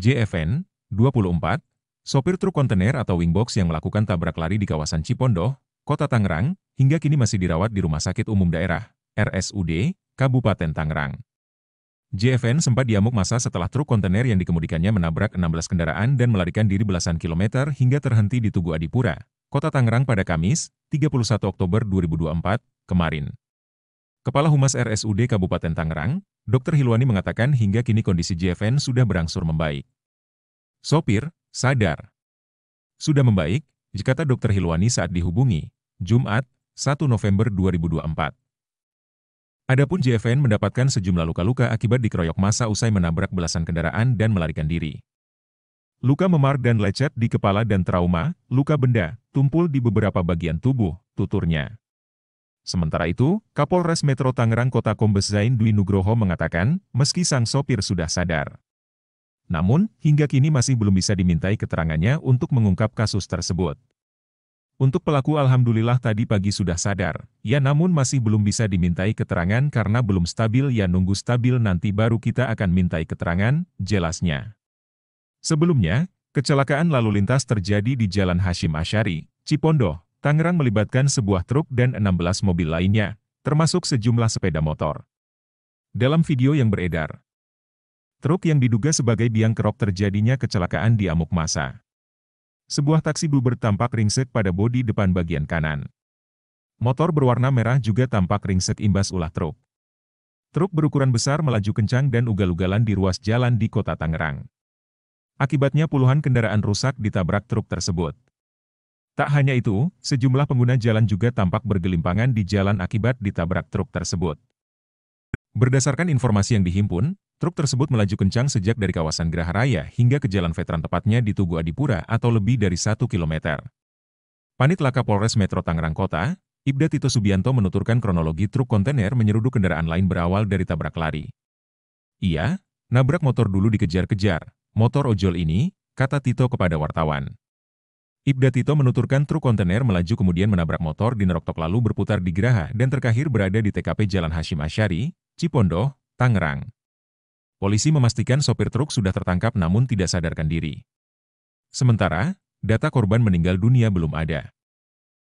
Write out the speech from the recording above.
JFN, 24, sopir truk kontainer atau wingbox yang melakukan tabrak lari di kawasan Cipondoh, Kota Tangerang, hingga kini masih dirawat di Rumah Sakit Umum Daerah, RSUD, Kabupaten Tangerang. JFN sempat diamuk masa setelah truk kontainer yang dikemudikannya menabrak 16 kendaraan dan melarikan diri belasan kilometer hingga terhenti di Tugu Adipura, Kota Tangerang pada Kamis, 31 Oktober 2024, kemarin. Kepala Humas RSUD Kabupaten Tangerang, Dr. Hilwani mengatakan hingga kini kondisi JFN sudah berangsur membaik. Sopir, sadar. Sudah membaik, kata Dr. Hilwani saat dihubungi, Jumat, 1 November 2024. Adapun JFN mendapatkan sejumlah luka-luka akibat dikeroyok masa usai menabrak belasan kendaraan dan melarikan diri. Luka memar dan lecet di kepala dan trauma, luka benda, tumpul di beberapa bagian tubuh, tuturnya. Sementara itu, Kapolres Metro Tangerang Kota Kombes Zain Dwi Nugroho mengatakan, meski sang sopir sudah sadar. Namun, hingga kini masih belum bisa dimintai keterangannya untuk mengungkap kasus tersebut. Untuk pelaku alhamdulillah tadi pagi sudah sadar, ya namun masih belum bisa dimintai keterangan karena belum stabil ya nunggu stabil nanti baru kita akan mintai keterangan, jelasnya. Sebelumnya, kecelakaan lalu lintas terjadi di Jalan Hashim Ashari, Cipondo. Tangerang melibatkan sebuah truk dan 16 mobil lainnya, termasuk sejumlah sepeda motor. Dalam video yang beredar, truk yang diduga sebagai biang kerok terjadinya kecelakaan di amuk masa. Sebuah taksi blue tampak ringsek pada bodi depan bagian kanan. Motor berwarna merah juga tampak ringsek imbas ulah truk. Truk berukuran besar melaju kencang dan ugal-ugalan di ruas jalan di kota Tangerang. Akibatnya puluhan kendaraan rusak ditabrak truk tersebut. Tak hanya itu, sejumlah pengguna jalan juga tampak bergelimpangan di jalan akibat ditabrak truk tersebut. Berdasarkan informasi yang dihimpun, truk tersebut melaju kencang sejak dari kawasan Geraha Raya hingga ke Jalan Veteran tepatnya di Tugu Adipura atau lebih dari 1 km. Panit Laka Polres Metro Tangerang Kota, Ibda Tito Subianto menuturkan kronologi truk kontainer menyeruduk kendaraan lain berawal dari tabrak lari. Iya, nabrak motor dulu dikejar-kejar, motor ojol ini, kata Tito kepada wartawan. Ibda Tito menuturkan truk kontainer melaju kemudian menabrak motor di Neroktok lalu berputar di Geraha dan terakhir berada di TKP Jalan Hashim Asyari, Cipondo, Tangerang. Polisi memastikan sopir truk sudah tertangkap namun tidak sadarkan diri. Sementara, data korban meninggal dunia belum ada.